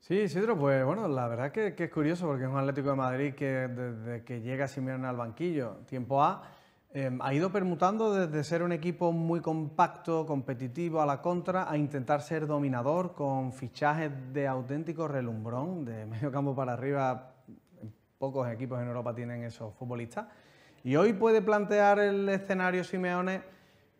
Sí, Sidro, pues bueno, la verdad que, que, es curioso porque es un Atlético de Madrid que desde que llega Simeone al banquillo, tiempo A, em, ha ido permutando desde ser un equipo muy compacto, competitivo a la contra, a intentar ser dominador con fichajes de auténtico relumbrón, de medio campo para arriba, pocos equipos en Europa tienen esos futbolistas. Y hoy puede plantear el escenario Simeone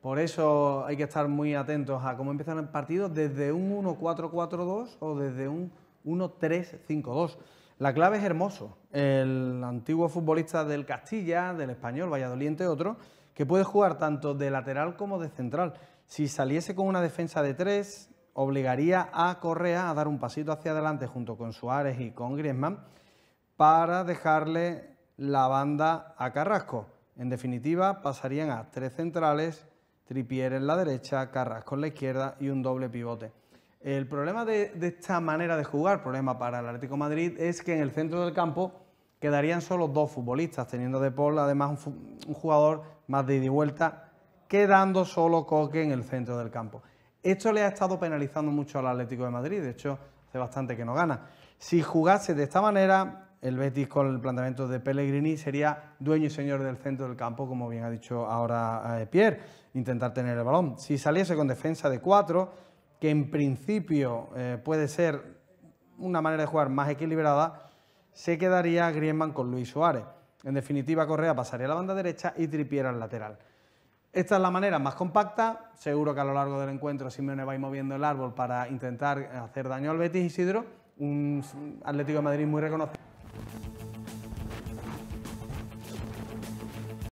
por eso hay que estar muy atentos a cómo empiezan el partido desde un 1-4-4-2 o desde un 1-3-5-2. La clave es Hermoso, el antiguo futbolista del Castilla, del Español, Valladolid, entre otros, que puede jugar tanto de lateral como de central. Si saliese con una defensa de tres, obligaría a Correa a dar un pasito hacia adelante junto con Suárez y con Griezmann para dejarle la banda a Carrasco. En definitiva, pasarían a tres centrales, Tripier en la derecha, Carrasco en la izquierda y un doble pivote. El problema de, esta manera de jugar, problema para el Atlético Madrid, es que en el centro del campo quedarían solo dos futbolistas, teniendo de Paul además un, jugador más de ida y vuelta, quedando solo Coque en el centro del campo. Esto le ha estado penalizando mucho al Atlético de Madrid, de hecho hace bastante que no gana. Si jugase de esta manera, el Betis con el planteamiento de Pellegrini sería dueño y señor del centro del campo, como bien ha dicho ahora eh, Pierre, intentar tener el balón. Si saliese con defensa de cuatro, que en principio eh, puede ser una manera de jugar más equilibrada, se quedaría Griezmann con Luis Suárez. En definitiva, Correa pasaría a la banda derecha y Tripiera al lateral. Esta es la manera más compacta. Seguro que a lo largo del encuentro Simeone va y moviendo el árbol para intentar hacer daño al Betis Isidro, un Atlético de Madrid muy reconocido.